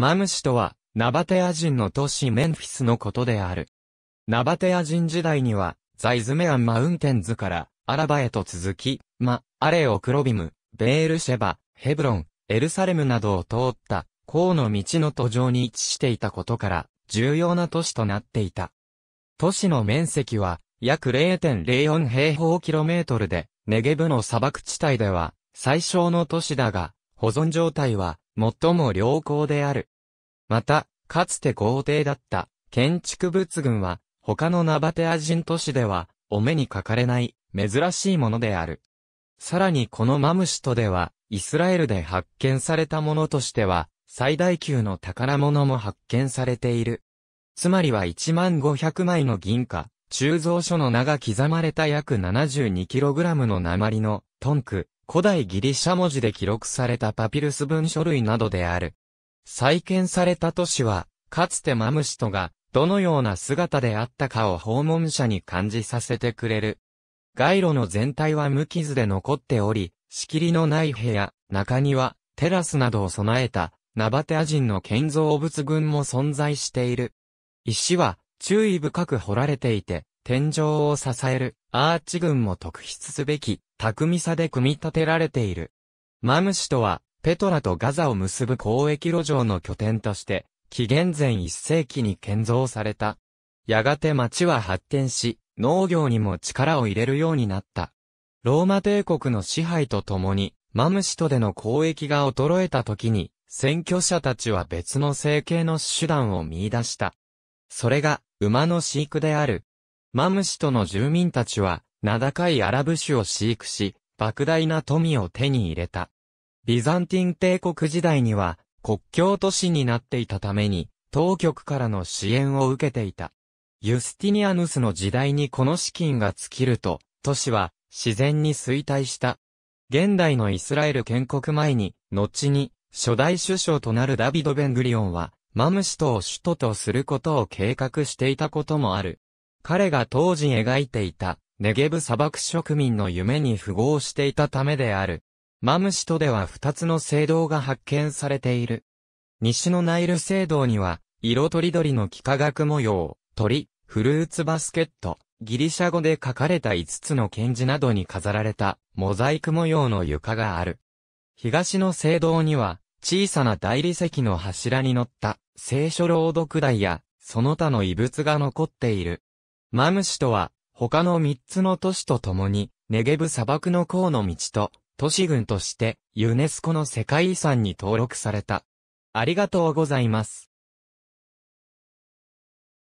マムシとは、ナバテア人の都市メンフィスのことである。ナバテア人時代には、ザイズメアンマウンテンズから、アラバへと続き、マ、アレオクロビム、ベールシェバ、ヘブロン、エルサレムなどを通った、河の道の途上に位置していたことから、重要な都市となっていた。都市の面積は、約0.04平方キロメートルで、ネゲブの砂漠地帯では、最小の都市だが、保存状態は、最も良好である。また、かつて皇帝だった建築物群は、他のナバテア人都市では、お目にかかれない珍しいものである。さらにこのマムシトでは、イスラエルで発見されたものとしては、最大級の宝物も発見されている。つまりは1万500枚の銀貨、鋳造所の名が刻まれた約 72kg の鉛のトンク、古代ギリシャ文字で記録されたパピルス文書類などである。再建された都市は、かつてマムシトが、どのような姿であったかを訪問者に感じさせてくれる。街路の全体は無傷で残っており、仕切りのない部屋、中庭、テラスなどを備えた、ナバテア人の建造物群も存在している。石は、注意深く掘られていて、天井を支えるアーチ群も特筆すべき、巧みさで組み立てられている。マムシとは、ペトラとガザを結ぶ交易路上の拠点として、紀元前1世紀に建造された。やがて町は発展し、農業にも力を入れるようになった。ローマ帝国の支配とともに、マムシとでの交易が衰えた時に、選挙者たちは別の生計の手段を見出した。それが、馬の飼育である。マムシとの住民たちは、名高いアラブ種を飼育し、莫大な富を手に入れた。ビザンティン帝国時代には国境都市になっていたために、当局からの支援を受けていた。ユスティニアヌスの時代にこの資金が尽きると、都市は自然に衰退した。現代のイスラエル建国前に、後に初代首相となるダビド・ベングリオンは、マムシトを首都とすることを計画していたこともある。彼が当時描いていた、ネゲブ砂漠植民の夢に符合していたためである。マムシトでは二つの聖堂が発見されている。西のナイル聖堂には、色とりどりの幾何学模様、鳥、フルーツバスケット、ギリシャ語で書かれた五つの検字などに飾られた、モザイク模様の床がある。東の聖堂には、小さな大理石の柱に乗った、聖書朗読台や、その他の遺物が残っている。マムシトは、他の三つの都市と共に、ネゲブ砂漠の甲の道と、都市群としてユネスコの世界遺産に登録された。ありがとうございます。